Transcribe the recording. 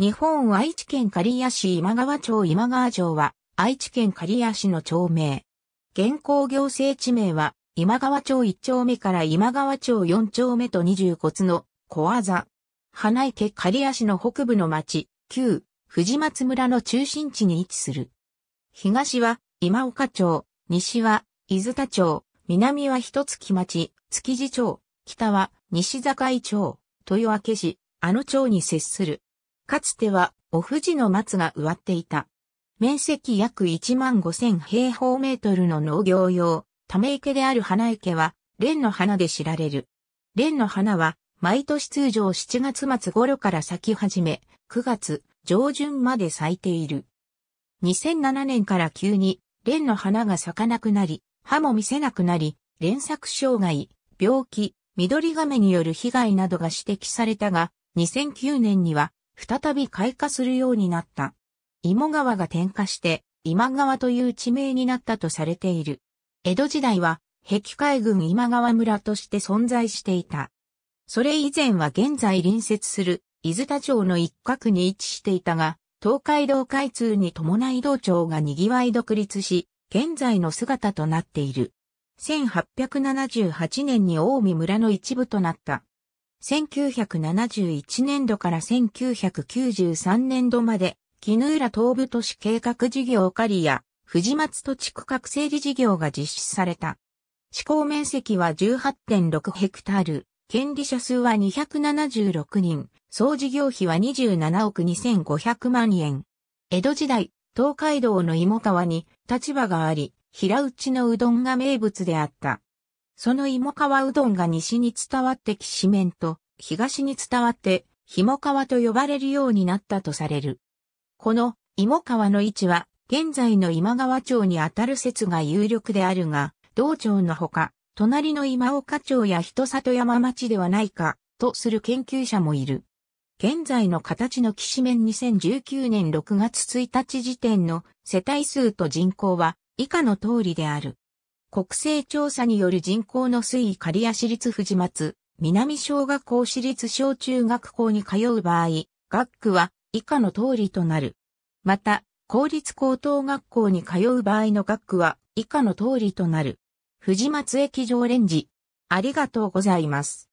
日本愛知県刈谷市今川町今川城は、愛知県刈谷市の町名。現行行政地名は、今川町1丁目から今川町4丁目と25つの小技。花池刈谷市の北部の町、旧、藤松村の中心地に位置する。東は今岡町、西は伊豆田町、南は一月町、築地町、北は西境町、豊明市、あの町に接する。かつては、お藤の松が植わっていた。面積約1万5000平方メートルの農業用、ため池である花池は、蓮の花で知られる。蓮の花は、毎年通常7月末頃から咲き始め、9月上旬まで咲いている。2007年から急に、蓮の花が咲かなくなり、葉も見せなくなり、連作障害、病気、緑亀による被害などが指摘されたが、2009年には再び開花するようになった。芋川が点火して、今川という地名になったとされている。江戸時代は、壁海郡今川村として存在していた。それ以前は現在隣接する伊豆田町の一角に位置していたが、東海道開通に伴い道庁が賑わい独立し、現在の姿となっている。1878年に大見村の一部となった。1971年度から1993年度まで、絹浦東部都市計画事業狩りや、藤松土地区画整理事業が実施された。施行面積は18.6ヘクタール、権利者数は276人、総事業費は27億2500万円。江戸時代、東海道の芋川に立場があり、平打ちのうどんが名物であった。その芋川うどんが西に伝わってきしめんと、東に伝わって、紐川と呼ばれるようになったとされる。この芋川の位置は、現在の今川町にあたる説が有力であるが、道町のほか、隣の今岡町や人里山町ではないか、とする研究者もいる。現在の形の岸面2019年6月1日時点の世帯数と人口は以下の通りである。国勢調査による人口の推移刈谷市立藤松、南小学校市立小中学校に通う場合、学区は以下の通りとなる。また、公立高等学校に通う場合の学区は以下の通りとなる。藤松駅常連時。ありがとうございます。